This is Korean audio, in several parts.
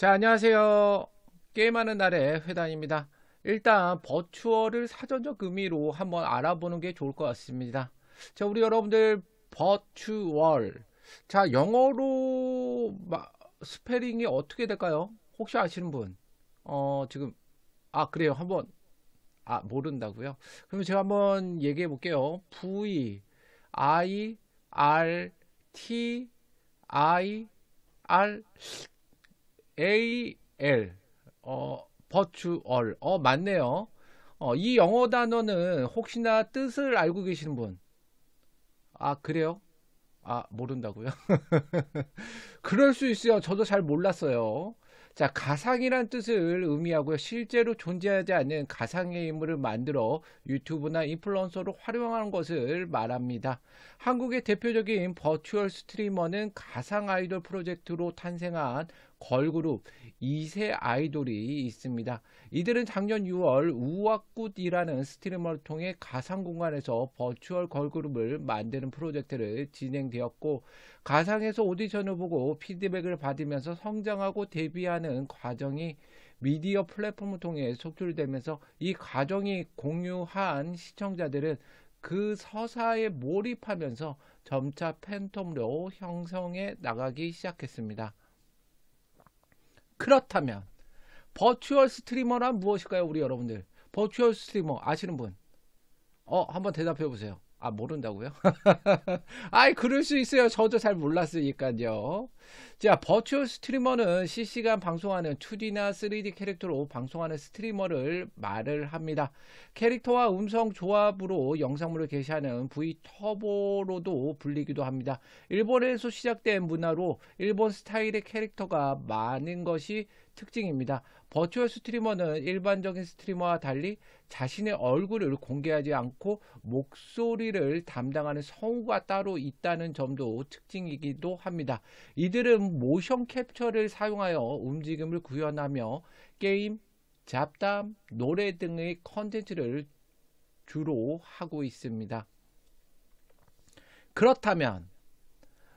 자, 안녕하세요. 게임하는 날의 회단입니다. 일단 버추어를 사전적 의미로 한번 알아보는 게 좋을 것 같습니다. 자, 우리 여러분들 버추얼. 자, 영어로 스페링이 어떻게 될까요? 혹시 아시는 분? 어, 지금 아, 그래요. 한번 아, 모른다고요? 그럼 제가 한번 얘기해 볼게요. V I R T I R AL 어 버추얼 어 맞네요. 어, 이 영어 단어는 혹시나 뜻을 알고 계시는 분? 아, 그래요? 아, 모른다고요? 그럴 수 있어요. 저도 잘 몰랐어요. 자, 가상이란 뜻을 의미하고요. 실제로 존재하지 않는 가상의 인물을 만들어 유튜브나 인플루언서로 활용하는 것을 말합니다. 한국의 대표적인 버추얼 스트리머는 가상 아이돌 프로젝트로 탄생한 걸그룹 2세 아이돌이 있습니다. 이들은 작년 6월 우와굿이라는 스트리머를 통해 가상 공간에서 버추얼 걸그룹을 만드는 프로젝트를 진행되었고 가상에서 오디션을 보고 피드백을 받으면서 성장하고 데뷔하는 과정이 미디어 플랫폼을 통해 속출되면서 이 과정이 공유한 시청자들은 그 서사에 몰입하면서 점차 팬텀으로 형성해 나가기 시작했습니다. 그렇다면 버추얼 스트리머란 무엇일까요? 우리 여러분들. 버추얼 스트리머 아시는 분? 어, 한번 대답해 보세요. 아 모른다고요? 아이 그럴 수 있어요. 저도 잘 몰랐으니까요. 자, 버추얼 스트리머는 실시간 방송하는 2D나 3D 캐릭터로 방송하는 스트리머를 말을 합니다. 캐릭터와 음성 조합으로 영상물을 게시하는 V 터보로도 불리기도 합니다. 일본에서 시작된 문화로 일본 스타일의 캐릭터가 많은 것이 특징입니다. 버추얼 스트리머는 일반적인 스트리머와 달리 자신의 얼굴을 공개하지 않고 목소리를 담당하는 성우가 따로 있다는 점도 특징이기도 합니다. 이들은 모션 캡처를 사용하여 움직임을 구현하며 게임, 잡담, 노래 등의 컨텐츠를 주로 하고 있습니다. 그렇다면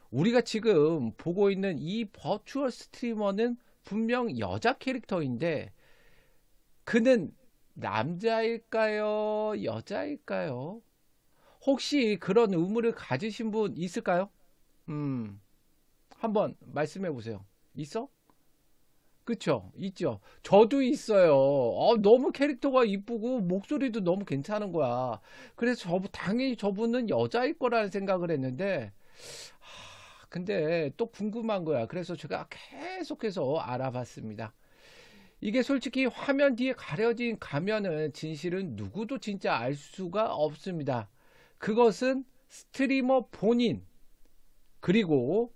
우리가 지금 보고 있는 이 버추얼 스트리머는 분명 여자 캐릭터인데 그는 남자일까요? 여자일까요? 혹시 그런 의무를 가지신 분 있을까요? 음, 한번 말씀해 보세요. 있어? 그쵸? 있죠? 저도 있어요. 아, 너무 캐릭터가 이쁘고 목소리도 너무 괜찮은 거야. 그래서 저, 당연히 저분은 여자일 거라는 생각을 했는데, 하, 근데 또 궁금한 거야. 그래서 제가 계속 아, 계속해서 알아봤습니다. 이게 솔직히 화면 뒤에 가려진 가면은 진실은 누구도 진짜 알 수가 없습니다. 그것은 스트리머 본인 그리고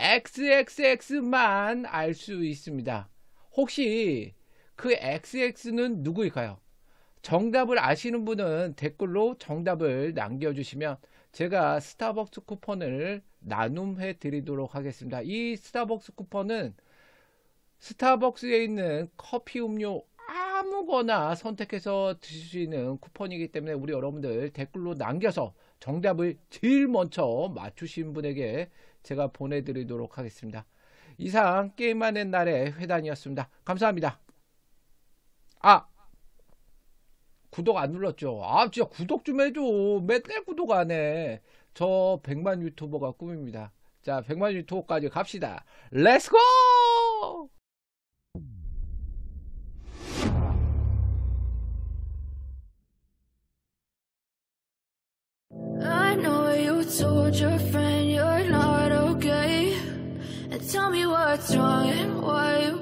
XXX만 알 수 있습니다. 혹시 그 XX는 누구일까요? 정답을 아시는 분은 댓글로 정답을 남겨주시면 제가 스타벅스 쿠폰을 나눔해 드리도록 하겠습니다. 이 스타벅스 쿠폰은 스타벅스에 있는 커피 음료 아무거나 선택해서 드실 수 있는 쿠폰이기 때문에 우리 여러분들 댓글로 남겨서 정답을 제일 먼저 맞추신 분에게 제가 보내드리도록 하겠습니다. 이상 게임하는 날의 회단이었습니다. 감사합니다. 아! 구독 안 눌렀죠? 아, 진짜 구독 좀 해줘. 맨날 구독 안 해. 저 100만 유튜버가 꿈입니다. 자, 100만 유튜버까지 갑시다. 렛츠고! told your friend you're not okay And tell me what's wrong and why you